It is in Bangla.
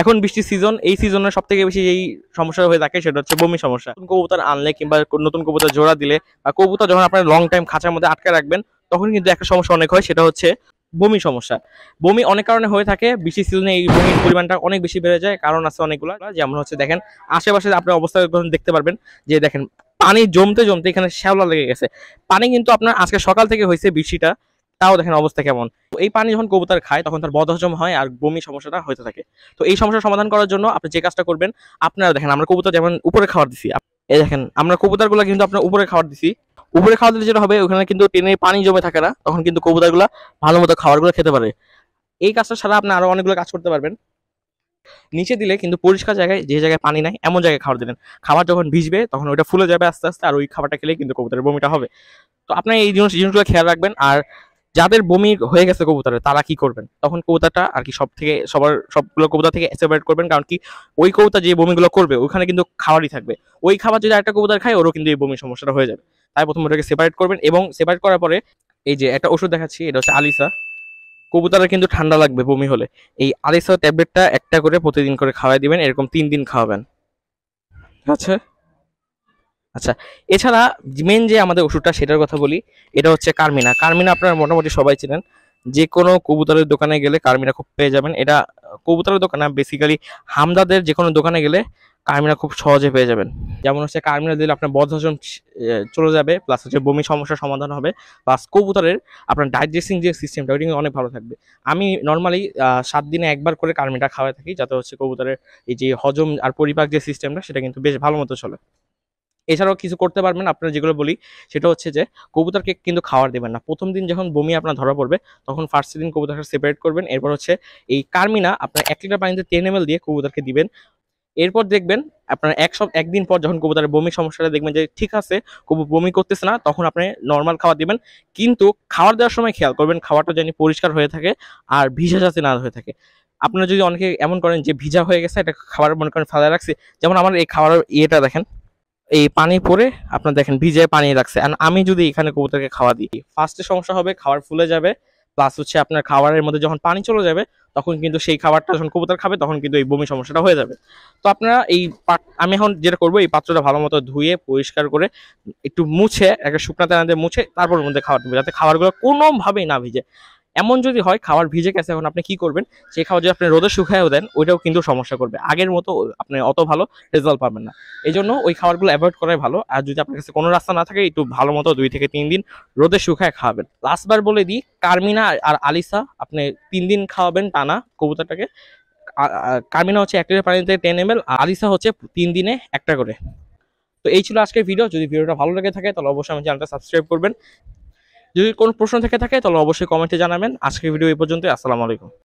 এখন বৃষ্টির সিজন এই সিজনে সব থেকে বেশি যেই সমস্যা হয়ে থাকে সেটা হচ্ছে বমি সমস্যা নতুন কবুতার আনলে কিংবা নতুন কবুতার জোড়া দিলে বা কবুতা যখন আপনার লং টাইম খাঁচার মধ্যে আটকে রাখবেন তখন কিন্তু একটা সমস্যা অনেক হয় সেটা হচ্ছে বমি সমস্যা বমি অনেক কারণে হয়ে থাকে বৃষ্টির সিজনে এই বমির পরিমাণটা অনেক বেশি বেড়ে যায় কারণ আছে অনেকগুলো যেমন হচ্ছে দেখেন আশেপাশে আপনার অবস্থা দেখতে পারবেন যে দেখেন পানি জমতে জমতে এখানে শ্যাওলা লেগে গেছে পানি কিন্তু আপনার আজকে সকাল থেকে হয়েছে বৃষ্টিটা তাও দেখেন অবস্থা কেমন এই পানি যখন কবুতার খায় তখন তার বদহজম হয় আর বমি সমস্যাটা হতে থাকে তো এই সমস্যার সমাধান করার জন্য আপনি যে কাজটা করবেন আপনারা দেখেন আমরা কবুতর যেমন উপরে খাওয়ার দিছি এই দেখেন আমরা কবুতরগুলো কিন্তু আপনার উপরে খাওয়ার দিছি উপরে খাওয়া দিলে যেটা হবে ওখানে কিন্তু টেনে পানি জমে থাকে না তখন কিন্তু কবুতরগুলো ভালো মতো খাবারগুলো খেতে পারে এই কাজটা ছাড়া আপনি আরও অনেকগুলো কাজ করতে পারবেন নিচে দিলে কিন্তু পরিষ্কার জায়গায় যে জায়গায় পানি নাই এমন জায়গায় খাবার দিলেন খাবার যখন ভিজবে তখন ওইটা ফুলে যাবে আস্তে আস্তে আর ওই খাবারটা খেলে কিন্তু কবুতরের বমিটা হবে তো আপনার এই জিনিস জিনিসগুলো খেয়াল রাখবেন আর যাদের বমি হয়ে গেছে কবুতরে তারা কি করবেন তখন কবুতাটা আর কি সব থেকে সবার সবগুলো কবুতা থেকে সেপারেট করবেন কারণ কি ওই কবুতা যে বমিগুলো করবে ওখানে কিন্তু খাবারই থাকবে ওই খাবার যদি একটা কবুতর খায় ওরও কিন্তু এই বমির সমস্যাটা হয়ে যাবে তাই প্রথমে ওটাকে সেপারেট করবেন এবং সেপারেট করার পরে এই যে একটা ওষুধ দেখাচ্ছি এটা হচ্ছে আলিসা কবুতরের কিন্তু ঠান্ডা লাগবে বমি হলে এই আলিসা ট্যাবলেটটা একটা করে প্রতিদিন করে খাওয়াই দিবেন এরকম তিন দিন খাওয়াবেন আচ্ছা আচ্ছা এছাড়া মেন যে আমাদের ওষুধটা সেটার কথা বলি এটা হচ্ছে কার্মিনা কার্মিনা আপনারা মোটামুটি সবাই চেনেন যে কোনো কবুতরের দোকানে গেলে কার্মিনা খুব পেয়ে যাবেন এটা কবুতরের দোকানে বেসিক্যালি হামদাদের যে কোনো দোকানে গেলে কার্মিনা খুব সহজে পেয়ে যাবেন যেমন হচ্ছে কার্মিনা দিলে আপনার বদহজম চলে যাবে প্লাস হচ্ছে বমি সমস্যার সমাধান হবে প্লাস কবুতরের আপনার ডাইজেস্টিং যে সিস্টেমটা ওইটি অনেক ভালো থাকবে আমি নর্মালি সাত দিনে একবার করে কার্মিনাটা খাওয়াই থাকি যাতে হচ্ছে কবুতরের এই যে হজম আর পরিপাক যে সিস্টেমটা সেটা কিন্তু বেশ ভালো মতো চলে এছাড়াও কিছু করতে পারবেন আপনারা যেগুলো বলি সেটা হচ্ছে যে কবুতরকে কিন্তু খাওয়ার দেবেন না প্রথম দিন যখন বমি আপনার ধরা পড়বে তখন ফার্স্ট দিন কবুতরকে সেপারেট করবেন এরপর হচ্ছে এই কার্মিনা আপনার এক লিটার পানিতে টেন এম দিয়ে কবুতরকে দিবেন এরপর দেখবেন আপনার এক সব একদিন পর যখন কবুতরের বমি সমস্যাটা দেখবেন যে ঠিক আছে কবু বমি করতেছে না তখন আপনি নর্মাল খাবার দিবেন কিন্তু খাবার দেওয়ার সময় খেয়াল করবেন খাবারটা যেন পরিষ্কার হয়ে থাকে আর ভিজা যাতে না হয়ে থাকে আপনারা যদি অনেকে এমন করেন যে ভিজা হয়ে গেছে এটা খাবার মনে করেন ফাঁদা রাখছি যেমন আমার এই খাবার ইয়েটা দেখেন এই পানি পরে আপনার দেখেন ভিজে পানি রাখছে আর আমি যদি এখানে কবুতরকে খাওয়া দিই ফার্স্টে সমস্যা হবে খাবার ফুলে যাবে প্লাস হচ্ছে আপনার খাবারের মধ্যে যখন পানি চলে যাবে তখন কিন্তু সেই খাবারটা যখন কবুতর খাবে তখন কিন্তু এই বমি সমস্যাটা হয়ে যাবে তো আপনারা এই আমি এখন যেটা করবো এই পাত্রটা ভালো মতো ধুয়ে পরিষ্কার করে একটু মুছে একটা শুকনা তেনাতে মুছে তারপর মধ্যে খাবার দেবো যাতে খাবারগুলো কোনোভাবেই না ভিজে এমন যদি হয় খাবার ভিজে গেছে এখন আপনি কি করবেন সেই খাবার যদি আপনি রোদে শুকায়ও দেন ওইটাও কিন্তু সমস্যা করবে আগের মতো আপনি অত ভালো রেজাল্ট পাবেন না এই জন্য ওই খাবারগুলো অ্যাভয়েড করাই ভালো আর যদি আপনার কাছে কোনো রাস্তা না থাকে একটু ভালো মতো দুই থেকে তিন দিন রোদে শুকায় খাওয়াবেন লাস্টবার বলে দিই কার্মিনা আর আলিসা আপনি তিন দিন খাওয়াবেন টানা কবুতরটাকে কার্মিনা হচ্ছে এক লিটার পানিতে টেন এম এল আলিসা হচ্ছে তিন দিনে একটা করে তো এই ছিল আজকের ভিডিও যদি ভিডিওটা ভালো লেগে থাকে তাহলে অবশ্যই আমার চ্যানেলটা সাবস্ক্রাইব করবেন যদি কোনো প্রশ্ন থেকে থাকে তাহলে অবশ্যই কমেন্টে জানাবেন আজকের ভিডিও এই পর্যন্ত আসসালামু আলাইকুম